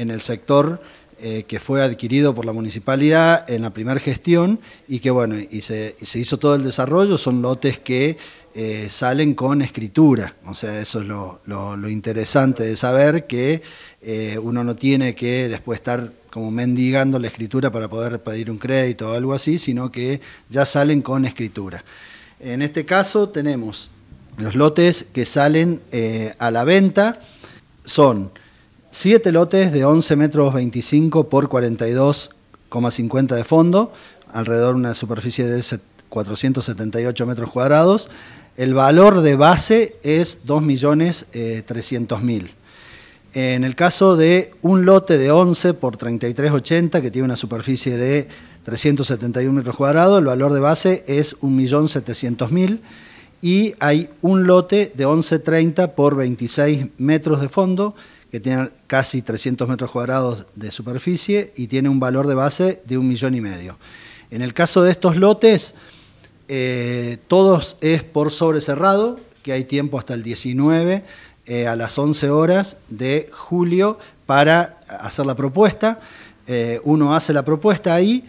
en el sector eh, que fue adquirido por la municipalidad en la primera gestión y que bueno, y se, hizo todo el desarrollo, son lotes que eh, salen con escritura, o sea, eso es lo, interesante de saber que eh, uno no tiene que después estar como mendigando la escritura para poder pedir un crédito o algo así, sino que ya salen con escritura. En este caso tenemos los lotes que salen a la venta, son Siete lotes de 11 metros 25 por 42,50 de fondo, alrededor de una superficie de 478 metros cuadrados. El valor de base es 2.300.000. Eh, en el caso de un lote de 11 por 33,80, que tiene una superficie de 371 metros cuadrados, el valor de base es 1.700.000 y hay un lote de 11,30 por 26 metros de fondo que tiene casi 300 metros cuadrados de superficie y tiene un valor de base de un millón y medio. En el caso de estos lotes, eh, todos es por cerrado, que hay tiempo hasta el 19 eh, a las 11 horas de julio para hacer la propuesta. Eh, uno hace la propuesta ahí,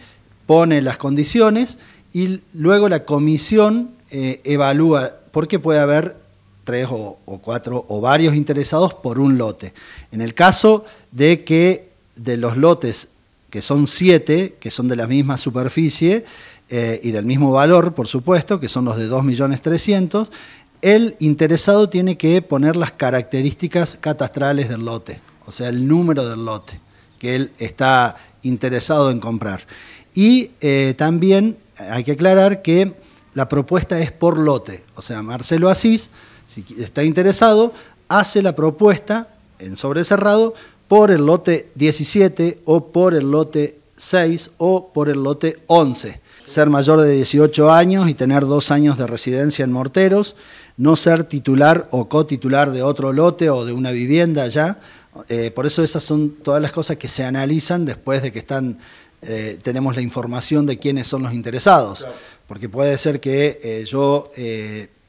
pone las condiciones y luego la comisión evalúa, porque puede haber tres o, cuatro o varios interesados por un lote. En el caso de que de los lotes, que son siete, que son de la misma superficie eh, y del mismo valor, por supuesto, que son los de 2.300.000, el interesado tiene que poner las características catastrales del lote, o sea, el número del lote que él está interesado en comprar. Y eh, también hay que aclarar que la propuesta es por lote, o sea, Marcelo Asís si está interesado, hace la propuesta en sobre por el lote 17 o por el lote 6 o por el lote 11. Ser mayor de 18 años y tener dos años de residencia en Morteros, no ser titular o cotitular de otro lote o de una vivienda ya. Eh, por eso esas son todas las cosas que se analizan después de que están, eh, tenemos la información de quiénes son los interesados. Porque puede ser que eh, yo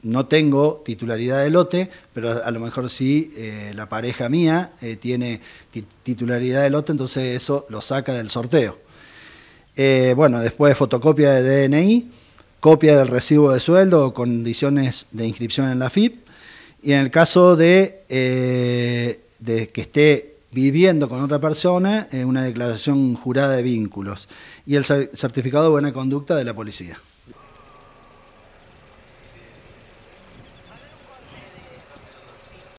no tengo titularidad de lote, pero a lo mejor sí eh, la pareja mía eh, tiene titularidad de lote, entonces eso lo saca del sorteo. Eh, bueno, después fotocopia de DNI, copia del recibo de sueldo o condiciones de inscripción en la FIP. Y en el caso de, de que esté viviendo con otra persona, una declaración jurada de vínculos. Y el certificado de buena conducta de la policía.